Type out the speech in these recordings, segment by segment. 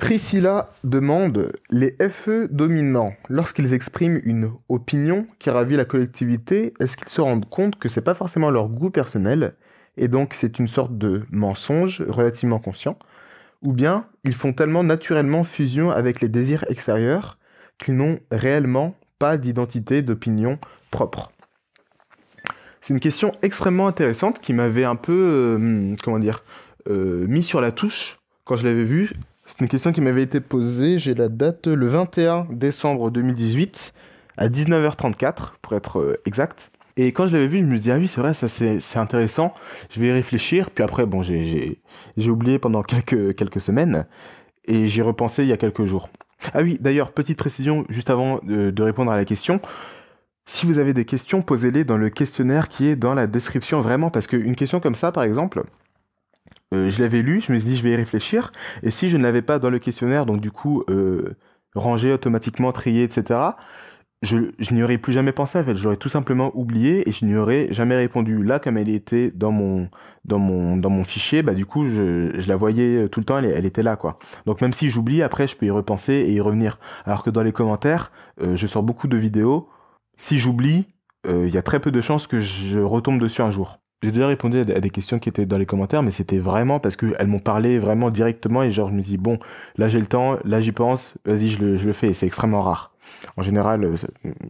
Priscilla demande les FE dominants, lorsqu'ils expriment une opinion qui ravit la collectivité, est-ce qu'ils se rendent compte que c'est pas forcément leur goût personnel, et donc c'est une sorte de mensonge relativement conscient, ou bien ils font tellement naturellement fusion avec les désirs extérieurs qu'ils n'ont réellement pas d'identité, d'opinion propre C'est une question extrêmement intéressante qui m'avait un peu, euh, comment dire, euh, mis sur la touche quand je l'avais vue. C'est une question qui m'avait été posée. J'ai la date le 21 décembre 2018 à 19h34 pour être euh, exact. Et quand je l'avais vu, je me suis dit, ah oui, c'est vrai, ça c'est intéressant, je vais y réfléchir. Puis après, bon, j'ai oublié pendant quelques, quelques semaines et j'y repensé il y a quelques jours. Ah oui, d'ailleurs, petite précision juste avant de, de, répondre à la question. Si vous avez des questions, posez-les dans le questionnaire qui est dans la description, vraiment, parce qu'une question comme ça, par exemple, euh, je l'avais lu, je me suis dit je vais y réfléchir. Et si je ne l'avais pas dans le questionnaire, donc du coup euh, rangé automatiquement, trié, etc., je, je n'y aurais plus jamais pensé à elle. J'aurais tout simplement oublié et je n'y aurais jamais répondu. Là, comme elle était dans mon, dans mon, dans mon fichier, bah, du coup, je, la voyais euh, tout le temps, elle, était là. quoi. Donc même si j'oublie, après, je peux y repenser et y revenir. Alors que dans les commentaires, je sors beaucoup de vidéos. Si j'oublie, il y a très peu de chances que je retombe dessus un jour j'ai déjà répondu à des questions qui étaient dans les commentaires, mais c'était vraiment parce qu'elles m'ont parlé vraiment directement et genre je me dis bon, là j'ai le temps, là j'y pense, vas-y je le, fais et c'est extrêmement rare. En général, euh,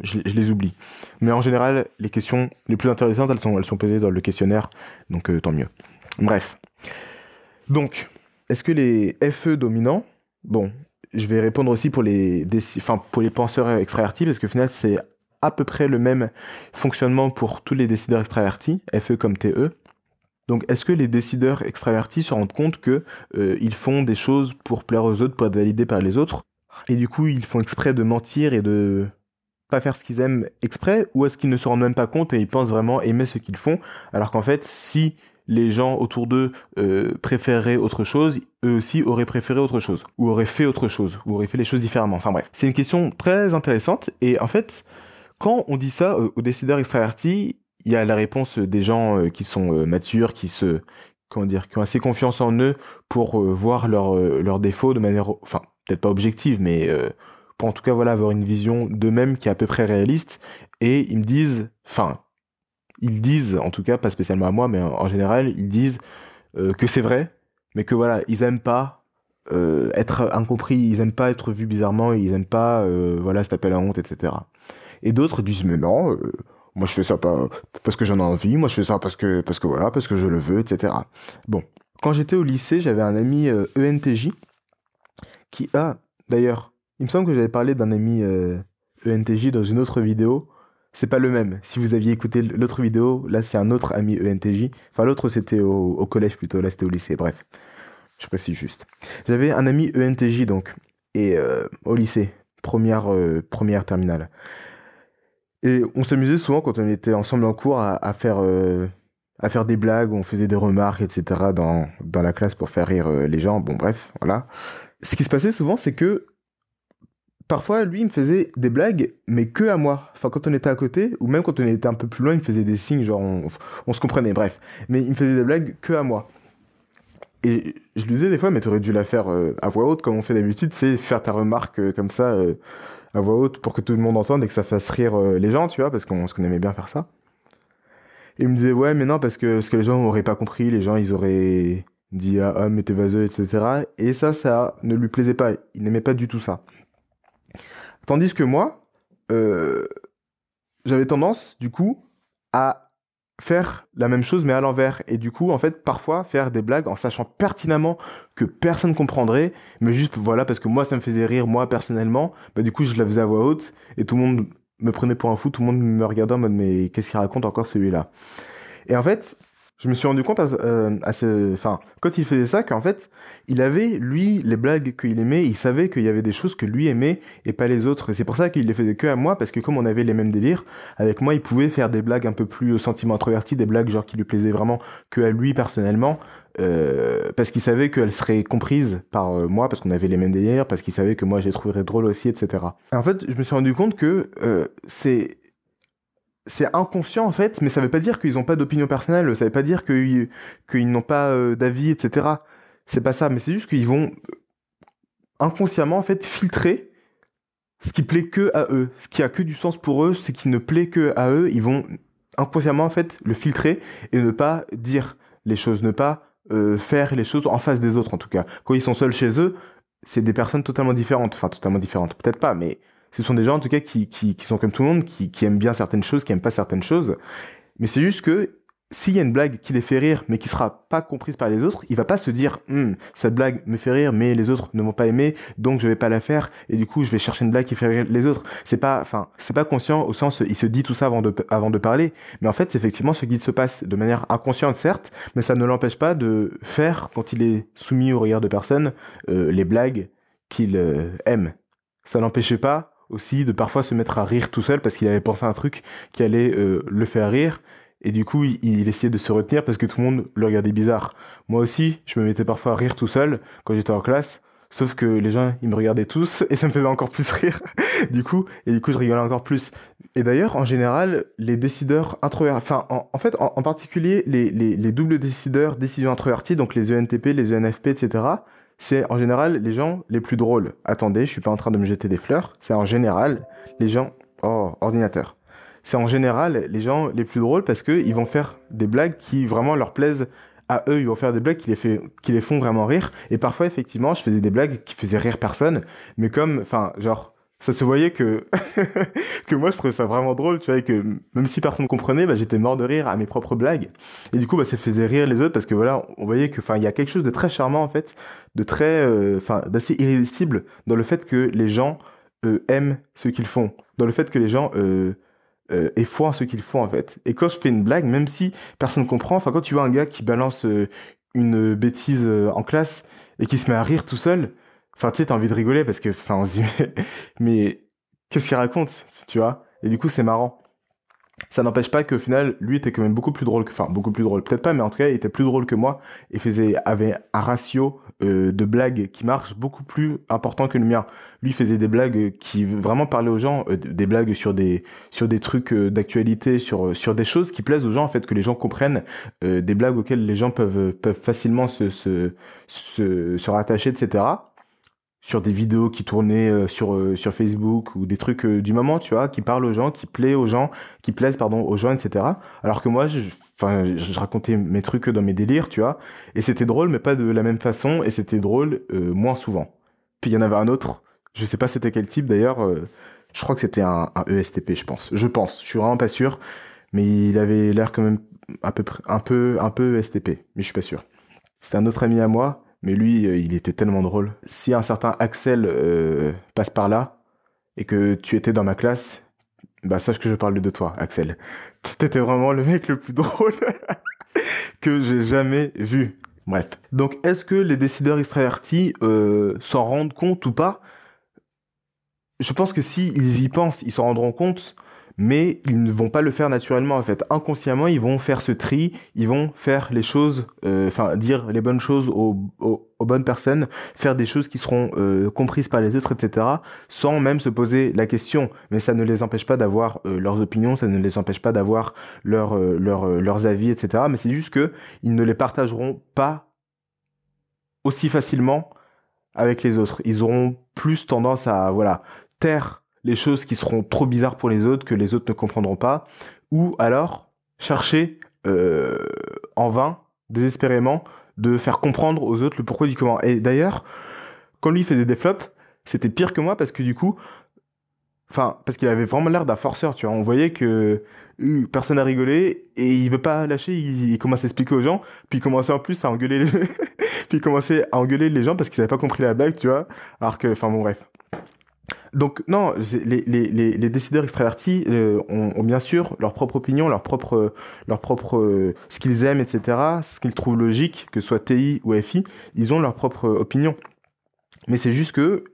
je, les oublie. Mais en général, les questions les plus intéressantes, elles sont, elles sont posées dans le questionnaire, donc euh, tant mieux. Bref. Donc, est-ce que les FE dominants, bon, je vais répondre aussi pour les, enfin, pour les penseurs extravertis, parce que finalement c'est à peu près le même fonctionnement pour tous les décideurs extravertis, FE comme TE. Donc est-ce que les décideurs extravertis se rendent compte que euh, ils font des choses pour plaire aux autres, pour être validés par les autres et du coup, ils font exprès de mentir et de pas faire ce qu'ils aiment exprès ou est-ce qu'ils ne se rendent même pas compte et ils pensent vraiment aimer ce qu'ils font alors qu'en fait, si les gens autour d'eux euh, préféraient autre chose, eux aussi auraient préféré autre chose ou auraient fait autre chose ou auraient fait les choses différemment. Enfin bref, c'est une question très intéressante et en fait, quand on dit ça euh, aux décideurs extravertis, il y a la réponse euh, des gens euh, qui sont matures, qui se comment dire, qui ont assez confiance en eux pour voir leurs défauts de manière, enfin peut-être pas objective, mais pour en tout cas voilà avoir une vision d'eux-mêmes qui est à peu près réaliste. Et ils me disent, enfin, ils disent, en tout cas pas spécialement à moi, mais en, général, ils disent que c'est vrai, mais que voilà, ils aiment pas être incompris, ils aiment pas être vus bizarrement, ils aiment pas, voilà, ça la honte, etc et d'autres disent mais non, euh, moi je fais ça parce que j'en ai envie, moi je fais ça parce que parce que voilà, parce que je le veux, etc. Bon, quand j'étais au lycée, j'avais un ami ENTJ euh, e qui a d'ailleurs, il me semble que j'avais parlé d'un ami ENTJ euh, e dans une autre vidéo. C'est pas le même. Si vous aviez écouté l'autre vidéo, là c'est un autre ami ENTJ. Enfin l'autre c'était au, collège plutôt, là c'était au lycée. Bref, je précise juste. J'avais un ami ENTJ donc et au lycée, première, première terminale. Et on s'amusait souvent quand on était ensemble en cours à, faire, euh, à faire des blagues, on faisait des remarques, etc. dans, dans la classe pour faire rire euh, les gens. Bon, bref, voilà. Ce qui se passait souvent, c'est que parfois, lui, il me faisait des blagues, mais que à moi. Enfin, quand on était à côté, ou même quand on était un peu plus loin, il me faisait des signes, genre on, se comprenait, bref. Mais il me faisait des blagues que à moi. Et je lui disais des fois, mais t'aurais dû la faire euh, à voix haute, comme on fait d'habitude, c'est faire ta remarque comme ça à voix haute pour que tout le monde entende et que ça fasse rire euh, les gens, tu vois, parce qu'on se aimait bien faire ça. Et il me disait, ouais, mais non, parce que, ce que les gens n'auraient pas compris, les gens, ils auraient dit, ah, ah mais t'es vaseux, etc. Et ça, ça ne lui plaisait pas. Il n'aimait pas du tout ça. Tandis que moi, euh, j'avais tendance, du coup, à faire la même chose mais à l'envers et du coup en fait parfois faire des blagues en sachant pertinemment que personne comprendrait mais juste voilà parce que moi ça me faisait rire moi personnellement bah du coup je la faisais à voix haute et tout le monde me prenait pour un fou tout le monde me regardait en mode mais qu'est-ce qu'il raconte encore celui-là et en fait je me suis rendu compte euh, à, ce, enfin, quand il faisait ça, qu'en fait, il avait lui les blagues qu'il aimait, il savait qu'il y avait des choses que lui aimait et pas les autres. Et c'est pour ça qu'il les faisait que à moi, parce que comme on avait les mêmes délires, avec moi, il pouvait faire des blagues un peu plus euh, sentiment introverti, des blagues genre qui lui plaisaient vraiment que à lui personnellement, euh, parce qu'il savait qu'elles seraient comprises par moi, parce qu'on avait les mêmes délires, parce qu'il savait que moi je les trouverais drôles aussi, etc. en fait, je me suis rendu compte que c'est c'est inconscient en fait, mais ça ne veut pas dire qu'ils n'ont pas d'opinion personnelle, ça ne veut pas dire qu'ils n'ont pas euh, d'avis, etc. C'est pas ça, mais c'est juste qu'ils vont euh, inconsciemment en fait filtrer ce qui plaît que à eux, ce qui a que du sens pour eux, ce qui ne plaît que à eux, ils vont inconsciemment en fait le filtrer et ne pas dire les choses, ne pas euh, faire les choses en face des autres en tout cas. Quand ils sont seuls chez eux, c'est des personnes totalement différentes, enfin totalement différentes, peut-être pas, mais ce sont des gens en tout cas qui, sont comme tout le monde, qui, aiment bien certaines choses, qui aiment pas certaines choses. Mais c'est juste que s'il y a une blague qui les fait rire, mais qui sera pas comprise par les autres, il va pas se dire hmm, cette blague me fait rire, mais les autres ne m'ont pas aimé, donc je vais pas la faire, et du coup je vais chercher une blague qui fait rire les autres. C'est pas, enfin, c'est pas conscient au sens il se dit tout ça avant de avant de parler, mais en fait c'est effectivement ce qui se passe de manière inconsciente certes, mais ça ne l'empêche pas de faire quand il est soumis au regard de personnes euh, les blagues qu'il euh, aime. Ça l'empêche pas aussi de parfois se mettre à rire tout seul parce qu'il avait pensé à un truc qui allait euh, le faire rire. Et du coup, il, essayait de se retenir parce que tout le monde le regardait bizarre. Moi aussi, je me mettais parfois à rire tout seul quand j'étais en classe. Sauf que les gens, ils me regardaient tous et ça me faisait encore plus rire. du coup, et du coup, je rigolais encore plus. Et d'ailleurs, en général, les décideurs introvertis, enfin, en, fait, en, particulier, les, doubles décideurs, décisions introverties, donc les ENTP, les ENFP, etc., c'est en général les gens les plus drôles. Attendez, je suis pas en train de me jeter des fleurs. C'est en général les gens. Oh, ordinateur. C'est en général les gens les plus drôles parce qu'ils vont faire des blagues qui vraiment leur plaisent à eux, ils vont faire des blagues qui les, qui les font vraiment rire. Et parfois, effectivement, je faisais des blagues qui faisaient rire personne. Mais comme, enfin, genre, ça se voyait que que moi je trouvais ça vraiment drôle, tu vois, que même si personne ne comprenait, bah, j'étais mort de rire à mes propres blagues. Et du coup, bah, ça faisait rire les autres parce que voilà, on voyait que, enfin, il y a quelque chose de très charmant en fait, de très, euh, enfin, d'assez irrésistible dans le fait que les gens euh, aiment ce qu'ils font, dans le fait que les gens aient foi en ce qu'ils font en fait. Et quand je fais une blague, même si personne ne comprend, enfin quand tu vois un gars qui balance euh, une bêtise en classe et qui se met à rire tout seul, Enfin, tu sais, t'as envie de rigoler parce que, enfin, on se dit, mais, qu'est-ce qu'il raconte, tu vois Et du coup, c'est marrant. Ça n'empêche pas qu'au final, lui était quand même beaucoup plus drôle que, enfin, beaucoup plus drôle, peut-être pas, mais en tout cas, il était plus drôle que moi et faisait, avait un ratio euh, de blagues qui marche beaucoup plus important que le mien. Lui faisait des blagues qui vraiment parlaient aux gens, euh, des blagues sur des, sur des trucs euh, d'actualité, sur, sur des choses qui plaisent aux gens, en fait, que les gens comprennent, des blagues auxquelles les gens peuvent, peuvent facilement se, se, se, se rattacher, etc sur des vidéos qui tournaient euh, sur euh, sur Facebook ou des trucs euh, du moment tu vois qui parlent aux gens qui plaît aux gens qui plaisent pardon aux gens etc alors que moi je enfin je racontais mes trucs dans mes délires tu vois et c'était drôle mais pas de la même façon et c'était drôle moins souvent puis il y en avait un autre je sais pas c'était quel type d'ailleurs je crois que c'était un, ESTP je pense je pense je suis vraiment pas sûr mais il avait l'air quand même à peu un peu un peu ESTP mais je suis pas sûr c'était un autre ami à moi mais lui, euh, il était tellement drôle. Si un certain Axel euh, passe par là et que tu étais dans ma classe, bah sache que je parle de toi, Axel. T'étais vraiment le mec le plus drôle que j'ai jamais vu. Bref. Donc, est-ce que les décideurs extravertis euh, s'en rendent compte ou pas Je pense que si ils y pensent, ils s'en rendront compte mais ils ne vont pas le faire naturellement en fait. Inconsciemment, ils vont faire ce tri, ils vont faire les choses, euh, enfin dire les bonnes choses aux, bonnes personnes, faire des choses qui seront euh, comprises par les autres, etc. Sans même se poser la question. Mais ça ne les empêche pas d'avoir euh, leurs opinions, ça ne les empêche pas d'avoir leur, leurs avis, etc. Mais c'est juste qu'ils ne les partageront pas aussi facilement avec les autres. Ils auront plus tendance à voilà taire les choses qui seront trop bizarres pour les autres, que les autres ne comprendront pas, ou alors chercher euh, en vain, désespérément, de faire comprendre aux autres le pourquoi du comment. Et d'ailleurs, quand lui faisait des flops, c'était pire que moi parce que du coup, enfin, parce qu'il avait vraiment l'air d'un forceur, tu vois. On voyait que personne n'a rigolé et il veut pas lâcher, il, commence à expliquer aux gens, puis il commençait en plus à engueuler les... puis à engueuler les gens parce qu'ils n'avaient pas compris la blague, tu vois. Alors que, enfin bon, bref. Donc non, les, décideurs extravertis euh, ont, bien sûr leur propre opinion, leur propre, euh, ce qu'ils aiment, etc., ce qu'ils trouvent logique, que ce soit TI ou FI, ils ont leur propre opinion. Mais c'est juste que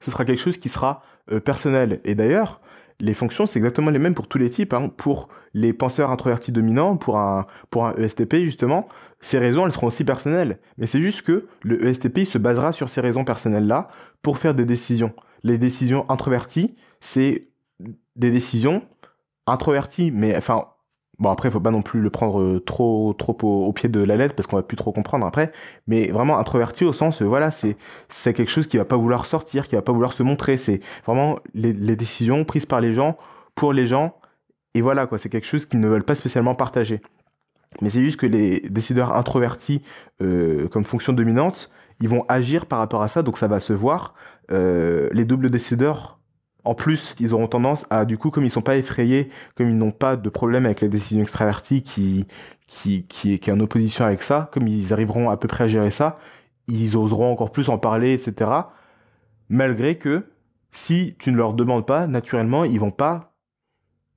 ce sera quelque chose qui sera euh, personnel. Et d'ailleurs, les fonctions, c'est exactement les mêmes pour tous les types. Hein. Pour les penseurs introvertis dominants, pour un, pour un ESTP, justement, ces raisons, elles seront aussi personnelles. Mais c'est juste que le ESTP il se basera sur ces raisons personnelles-là pour faire des décisions les décisions introverties, c'est des décisions introverties, mais enfin, bon après, il faut pas non plus le prendre euh, trop, trop au, pied de la lettre parce qu'on va plus trop comprendre après, mais vraiment introverti au sens, euh, voilà, c'est, quelque chose qui va pas vouloir sortir, qui va pas vouloir se montrer, c'est vraiment les, décisions prises par les gens, pour les gens, et voilà quoi, c'est quelque chose qu'ils ne veulent pas spécialement partager. Mais c'est juste que les décideurs introvertis, euh, comme fonction dominante, ils vont agir par rapport à ça, donc ça va se voir. Euh, les doubles décideurs, en plus, ils auront tendance à, du coup, comme ils sont pas effrayés, comme ils n'ont pas de problème avec la décision extravertie qui, qui, est, en opposition avec ça, comme ils arriveront à peu près à gérer ça, ils oseront encore plus en parler, etc. Malgré que, si tu ne leur demandes pas, naturellement, ils vont pas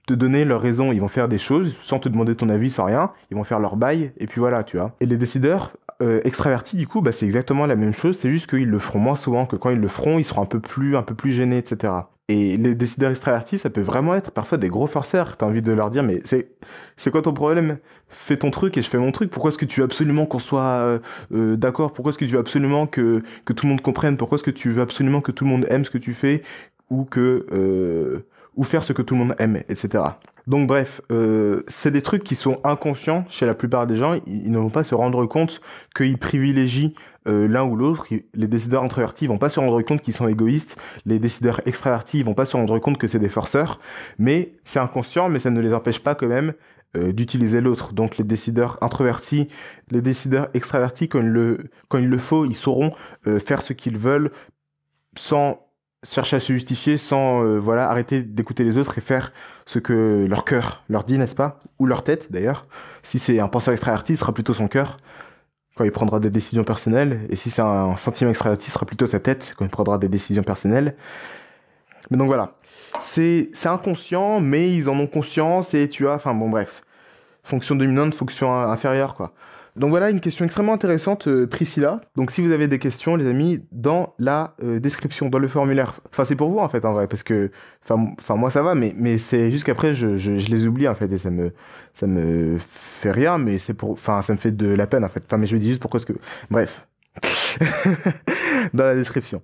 te donner leurs raison. ils vont faire des choses sans te demander ton avis, sans rien, ils vont faire leur bail, et puis voilà, tu vois. Et les décideurs, euh, extraverti, extravertis, du coup, bah, c'est exactement la même chose, c'est juste qu'ils le feront moins souvent, que quand ils le feront, ils seront un peu plus, un peu plus gênés, etc. Et les décideurs extravertis, ça peut vraiment être parfois des gros forceurs. T'as envie de leur dire, mais c'est, c'est quoi ton problème Fais ton truc et je fais mon truc. Pourquoi est-ce que tu veux absolument qu'on soit euh, euh, d'accord Pourquoi est-ce que tu veux absolument que, que tout le monde comprenne Pourquoi est-ce que tu veux absolument que tout le monde aime ce que tu fais Ou que... ou faire ce que tout le monde aime, etc. Donc bref, euh, c'est des trucs qui sont inconscients chez la plupart des gens. Ils, ne vont pas se rendre compte qu'ils privilégient euh, l'un ou l'autre. Les décideurs introvertis vont pas se rendre compte qu'ils sont égoïstes. Les décideurs extravertis vont pas se rendre compte que c'est des forceurs. Mais c'est inconscient, mais ça ne les empêche pas quand même euh, d'utiliser l'autre. Donc les décideurs introvertis, les décideurs extravertis, quand il le, quand il le faut, ils sauront faire ce qu'ils veulent sans chercher à se justifier, sans voilà arrêter d'écouter les autres et faire ce que leur cœur leur dit, n'est-ce pas Ou leur tête, d'ailleurs. Si c'est un penseur extraverti, ce sera plutôt son cœur quand il prendra des décisions personnelles. Et si c'est un sentiment extraverti, ce sera plutôt sa tête quand il prendra des décisions personnelles. Mais donc voilà. C'est inconscient, mais ils en ont conscience et tu as... enfin bon, bref. Fonction dominante, fonction inférieure, quoi. Donc voilà une question extrêmement intéressante, euh, Priscilla. Donc si vous avez des questions, les amis, dans la euh, description, dans le formulaire. Enfin, c'est pour vous en fait, en vrai, parce que, enfin, moi ça va, mais, mais c'est juste je, je, les oublie en fait, et ça me, ça me fait rien, mais c'est pour, enfin, ça me fait de la peine en fait. Enfin, mais je me dis juste pourquoi est-ce que, bref, dans la description.